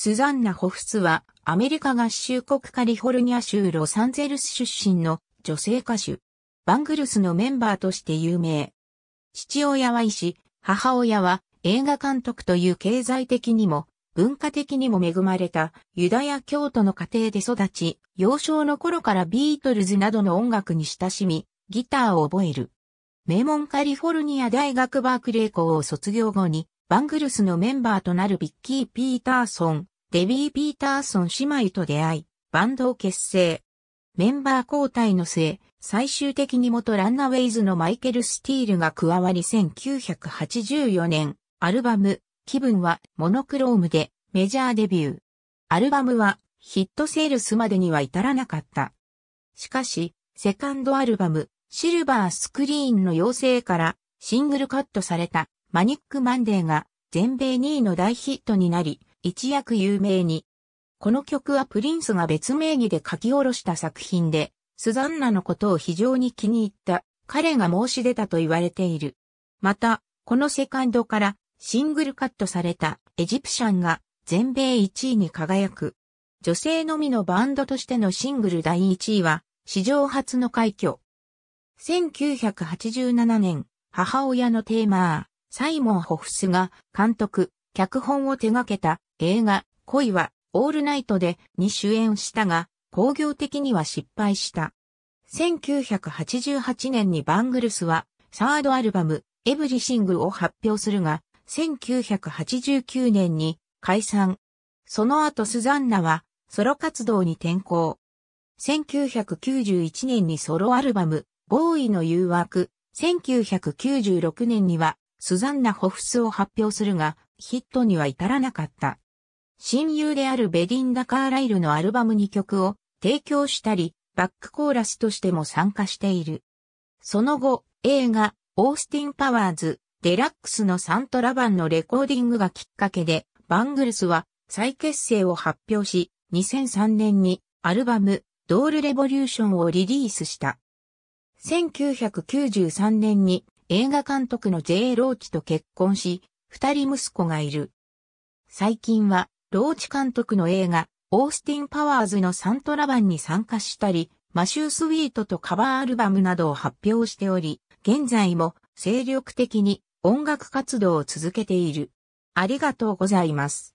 スザンナ・ホフスは、アメリカ合衆国カリフォルニア州ロサンゼルス出身の女性歌手。バングルスのメンバーとして有名。父親は医師、母親は映画監督という経済的にも文化的にも恵まれたユダヤ教徒の家庭で育ち、幼少の頃からビートルズなどの音楽に親しみ、ギターを覚える。名門カリフォルニア大学バークレー校を卒業後にバングルスのメンバーとなるビッキー・ピーターソン、デビー・ピーターソン姉妹と出会い、バンドを結成。メンバー交代の末、最終的に元ランナウェイズのマイケル・スティールが加わり1984年、アルバム、気分はモノクロームでメジャーデビュー。アルバムはヒットセールスまでには至らなかった。しかし、セカンドアルバム、シルバースクリーンの要請からシングルカットされたマニックマンデーが全米2位の大ヒットになり、一躍有名に。この曲はプリンスが別名義で書き下ろした作品で、スザンナのことを非常に気に入った彼が申し出たと言われている。また、このセカンドからシングルカットされたエジプシャンが全米1位に輝く。女性のみのバンドとしてのシングル第1位は史上初の快挙。1987年、母親のテーマー、サイモン・ホフスが監督、脚本を手掛けた映画恋はオールナイトでに主演したが、工業的には失敗した。1988年にバングルスはサードアルバムエブリシングを発表するが、1989年に解散。その後スザンナはソロ活動に転向。1991年にソロアルバム、ボーイの誘惑、1996年にはスザンナ・ホフスを発表するが、ヒットには至らなかった。親友であるベリンダ・カーライルのアルバムに曲を提供したり、バックコーラスとしても参加している。その後、映画、オースティン・パワーズ、デラックスのサントラ版のレコーディングがきっかけで、バングルスは再結成を発表し、2003年にアルバム、ドール・レボリューションをリリースした。1993年に映画監督の J. ローチと結婚し、二人息子がいる。最近は、ローチ監督の映画、オースティン・パワーズのサントラ版に参加したり、マシュー・スウィートとカバーアルバムなどを発表しており、現在も精力的に音楽活動を続けている。ありがとうございます。